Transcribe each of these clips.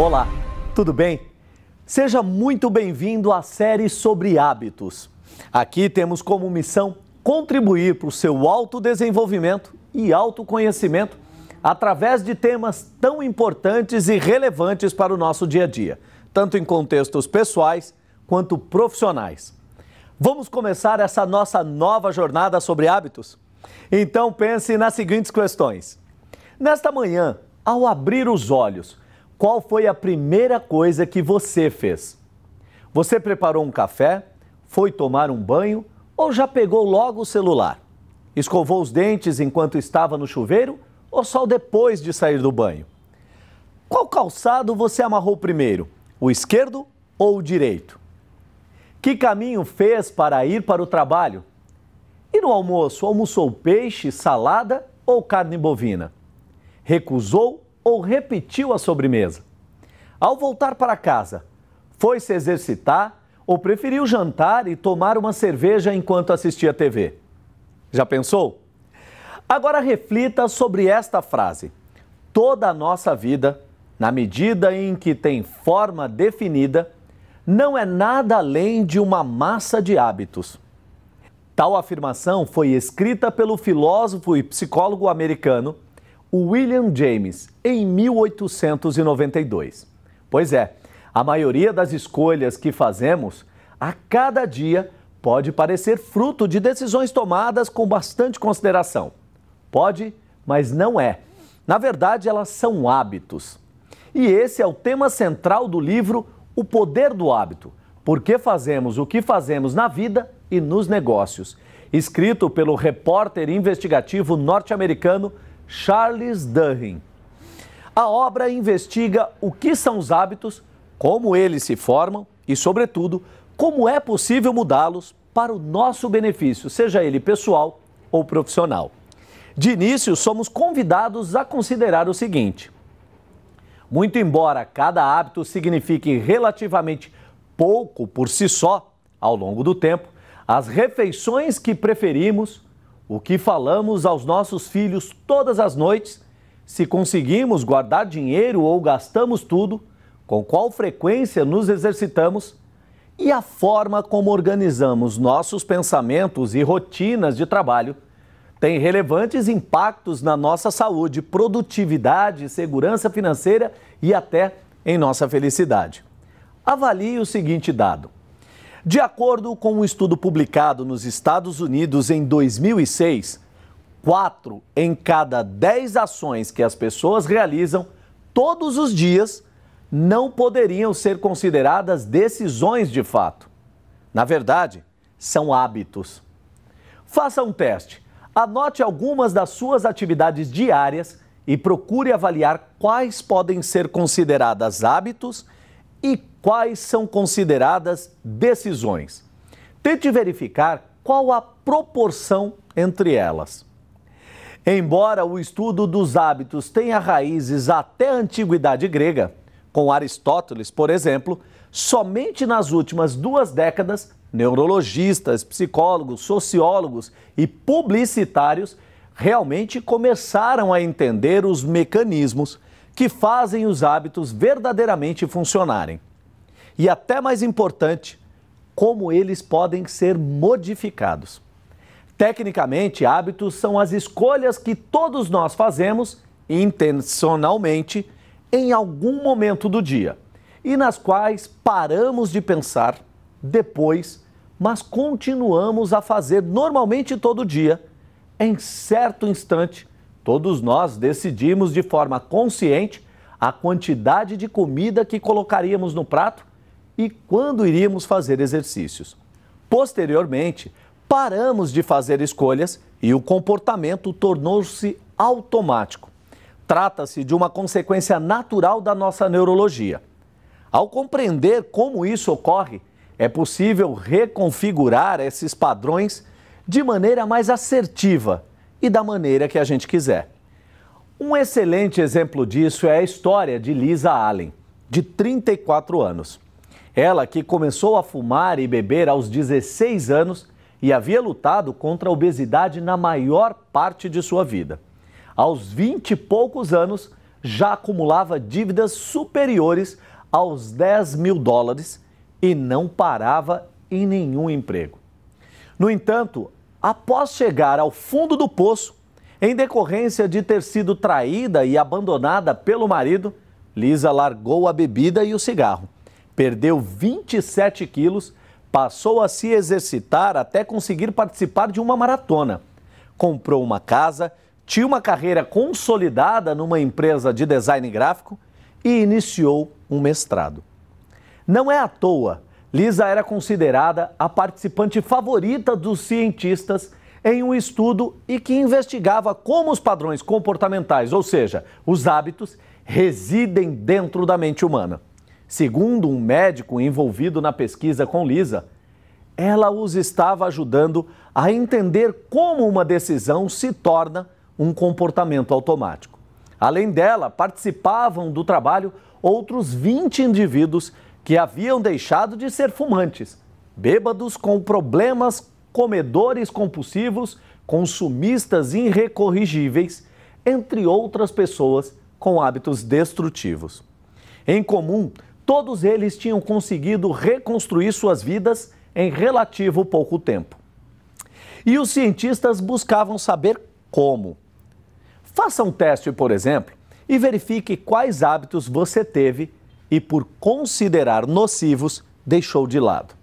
Olá, tudo bem? Seja muito bem-vindo à série sobre hábitos. Aqui temos como missão contribuir para o seu autodesenvolvimento e autoconhecimento através de temas tão importantes e relevantes para o nosso dia a dia, tanto em contextos pessoais quanto profissionais. Vamos começar essa nossa nova jornada sobre hábitos? Então pense nas seguintes questões. Nesta manhã, ao abrir os olhos, qual foi a primeira coisa que você fez? Você preparou um café? Foi tomar um banho? Ou já pegou logo o celular? Escovou os dentes enquanto estava no chuveiro? Ou só depois de sair do banho? Qual calçado você amarrou primeiro? O esquerdo ou o direito? Que caminho fez para ir para o trabalho? E no almoço, almoçou peixe, salada ou carne bovina? Recusou ou repetiu a sobremesa. Ao voltar para casa, foi se exercitar ou preferiu jantar e tomar uma cerveja enquanto assistia TV? Já pensou? Agora reflita sobre esta frase. Toda a nossa vida, na medida em que tem forma definida, não é nada além de uma massa de hábitos. Tal afirmação foi escrita pelo filósofo e psicólogo americano William James, em 1892. Pois é, a maioria das escolhas que fazemos a cada dia pode parecer fruto de decisões tomadas com bastante consideração. Pode, mas não é. Na verdade, elas são hábitos. E esse é o tema central do livro O Poder do Hábito: Por que fazemos o que fazemos na vida e nos negócios? Escrito pelo repórter investigativo norte-americano Charles Duhigg. A obra investiga o que são os hábitos, como eles se formam e, sobretudo, como é possível mudá-los para o nosso benefício, seja ele pessoal ou profissional. De início, somos convidados a considerar o seguinte: muito embora cada hábito signifique relativamente pouco por si só, ao longo do tempo, as refeições que preferimos, o que falamos aos nossos filhos todas as noites, se conseguimos guardar dinheiro ou gastamos tudo, com qual frequência nos exercitamos e a forma como organizamos nossos pensamentos e rotinas de trabalho tem relevantes impactos na nossa saúde, produtividade, segurança financeira e até em nossa felicidade. Avalie o seguinte dado: de acordo com um estudo publicado nos Estados Unidos em 2006, 4 em cada 10 ações que as pessoas realizam todos os dias não poderiam ser consideradas decisões de fato. Na verdade, são hábitos. Faça um teste. Anote algumas das suas atividades diárias e procure avaliar quais podem ser consideradas hábitos e quais são consideradas decisões. Tente verificar qual a proporção entre elas. Embora o estudo dos hábitos tenha raízes até a antiguidade grega, com Aristóteles, por exemplo, somente nas últimas duas décadas, neurologistas, psicólogos, sociólogos e publicitários realmente começaram a entender os mecanismos que fazem os hábitos verdadeiramente funcionarem. E até mais importante, como eles podem ser modificados. Tecnicamente, hábitos são as escolhas que todos nós fazemos intencionalmente em algum momento do dia e nas quais paramos de pensar depois, mas continuamos a fazer normalmente todo dia, em certo instante Todos nós decidimos de forma consciente a quantidade de comida que colocaríamos no prato e quando iríamos fazer exercícios. Posteriormente, paramos de fazer escolhas e o comportamento tornou-se automático. Trata-se de uma consequência natural da nossa neurologia. Ao compreender como isso ocorre, é possível reconfigurar esses padrões de maneira mais assertiva e da maneira que a gente quiser. Um excelente exemplo disso é a história de Lisa Allen, de 34 anos. Ela que começou a fumar e beber aos 16 anos e havia lutado contra a obesidade na maior parte de sua vida. Aos 20 e poucos anos, já acumulava dívidas superiores aos 10 mil dólares e não parava em nenhum emprego. No entanto, após chegar ao fundo do poço, em decorrência de ter sido traída e abandonada pelo marido, Lisa largou a bebida e o cigarro. Perdeu 27 quilos, passou a se exercitar até conseguir participar de uma maratona. Comprou uma casa, tinha uma carreira consolidada numa empresa de design gráfico e iniciou um mestrado. Não é à toa Lisa era considerada a participante favorita dos cientistas em um estudo e que investigava como os padrões comportamentais, ou seja, os hábitos, residem dentro da mente humana. Segundo um médico envolvido na pesquisa com Lisa, ela os estava ajudando a entender como uma decisão se torna um comportamento automático. Além dela, participavam do trabalho outros 20 indivíduos que haviam deixado de ser fumantes, bêbados com problemas, comedores compulsivos, consumistas irrecorrigíveis, entre outras pessoas com hábitos destrutivos. Em comum, todos eles tinham conseguido reconstruir suas vidas em relativo pouco tempo. E os cientistas buscavam saber como. Faça um teste, por exemplo, e verifique quais hábitos você teve e, por considerar nocivos, deixou de lado.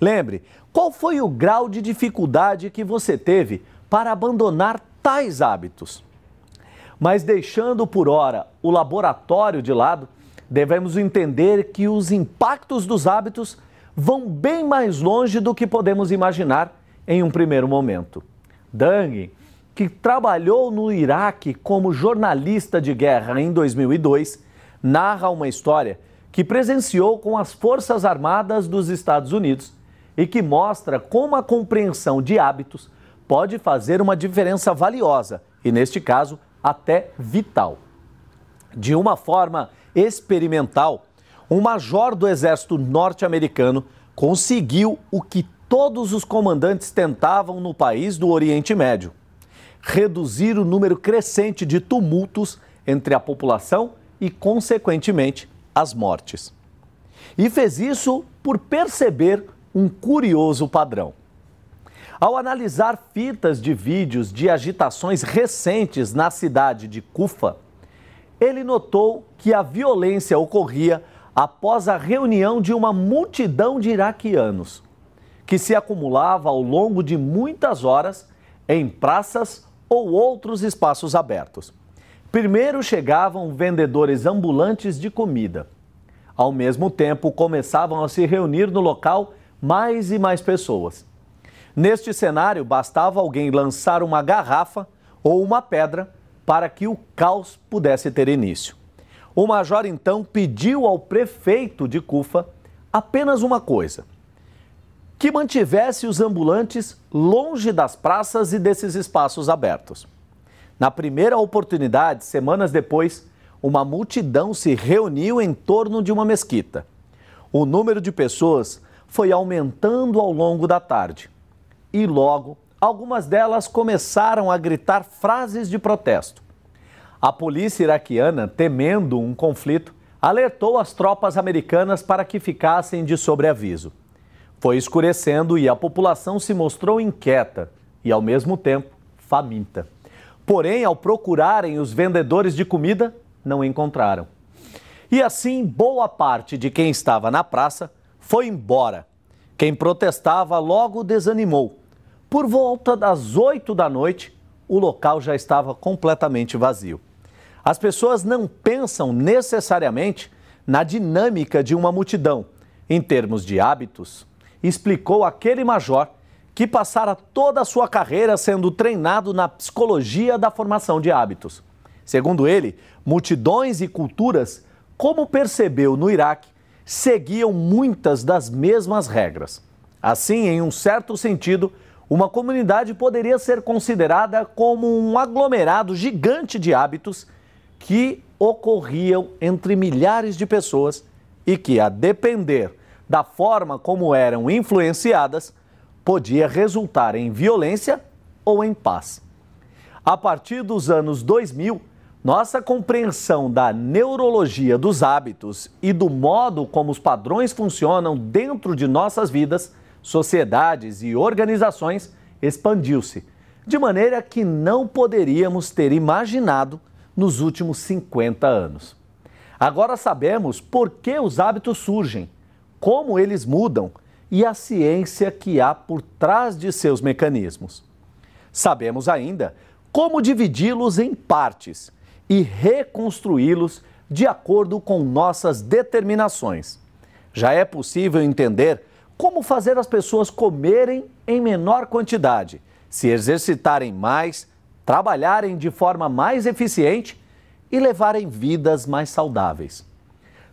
Lembre, qual foi o grau de dificuldade que você teve para abandonar tais hábitos? Mas deixando por hora o laboratório de lado, devemos entender que os impactos dos hábitos vão bem mais longe do que podemos imaginar em um primeiro momento. Dang, que trabalhou no Iraque como jornalista de guerra em 2002, narra uma história que presenciou com as Forças Armadas dos Estados Unidos e que mostra como a compreensão de hábitos pode fazer uma diferença valiosa e, neste caso, até vital. De uma forma experimental, um major do exército norte-americano conseguiu o que todos os comandantes tentavam no país do Oriente Médio: reduzir o número crescente de tumultos entre a população e, consequentemente, as mortes. E fez isso por perceber um curioso padrão. Ao analisar fitas de vídeos de agitações recentes na cidade de Cufa, ele notou que a violência ocorria após a reunião de uma multidão de iraquianos, que se acumulava ao longo de muitas horas em praças ou outros espaços abertos. Primeiro chegavam vendedores ambulantes de comida. Ao mesmo tempo, começavam a se reunir no local mais e mais pessoas. Neste cenário, bastava alguém lançar uma garrafa ou uma pedra para que o caos pudesse ter início. O major então pediu ao prefeito de Cufa apenas uma coisa: que mantivesse os ambulantes longe das praças e desses espaços abertos. Na primeira oportunidade, semanas depois, uma multidão se reuniu em torno de uma mesquita. O número de pessoas foi aumentando ao longo da tarde. E logo, algumas delas começaram a gritar frases de protesto. A polícia iraquiana, temendo um conflito, alertou as tropas americanas para que ficassem de sobreaviso. Foi escurecendo e a população se mostrou inquieta e, ao mesmo tempo, faminta. Porém, ao procurarem os vendedores de comida, não encontraram. E assim, boa parte de quem estava na praça foi embora. Quem protestava logo desanimou. Por volta das oito da noite, o local já estava completamente vazio. As pessoas não pensam necessariamente na dinâmica de uma multidão, em termos de hábitos, explicou aquele major que passara toda a sua carreira sendo treinado na psicologia da formação de hábitos. Segundo ele, multidões e culturas, como percebeu no Iraque, seguiam muitas das mesmas regras. Assim, em um certo sentido, uma comunidade poderia ser considerada como um aglomerado gigante de hábitos que ocorriam entre milhares de pessoas e que, a depender da forma como eram influenciadas, podia resultar em violência ou em paz. A partir dos anos 2000, nossa compreensão da neurologia dos hábitos e do modo como os padrões funcionam dentro de nossas vidas, sociedades e organizações expandiu-se, de maneira que não poderíamos ter imaginado nos últimos 50 anos. Agora sabemos por que os hábitos surgem, como eles mudam e a ciência que há por trás de seus mecanismos. Sabemos ainda como dividi-los em partes e reconstruí-los de acordo com nossas determinações. Já é possível entender como fazer as pessoas comerem em menor quantidade, se exercitarem mais, trabalharem de forma mais eficiente e levarem vidas mais saudáveis.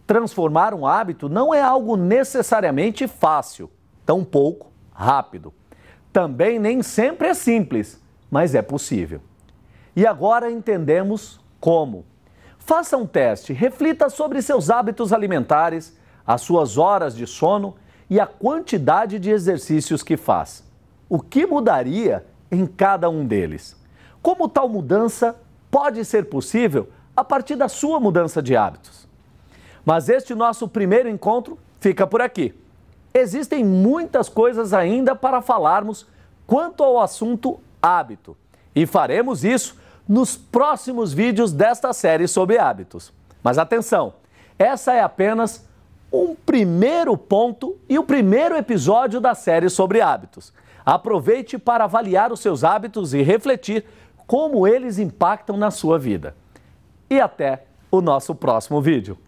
Transformar um hábito não é algo necessariamente fácil, tampouco rápido. Também nem sempre é simples, mas é possível. E agora entendemos como. Faça um teste, reflita sobre seus hábitos alimentares, as suas horas de sono e a quantidade de exercícios que faz. O que mudaria em cada um deles? Como tal mudança pode ser possível a partir da sua mudança de hábitos? Mas este nosso primeiro encontro fica por aqui. Existem muitas coisas ainda para falarmos quanto ao assunto hábito. E faremos isso nos próximos vídeos desta série sobre hábitos. Mas atenção, essa é apenas um primeiro ponto e o primeiro episódio da série sobre hábitos. Aproveite para avaliar os seus hábitos e refletir como eles impactam na sua vida. E até o nosso próximo vídeo.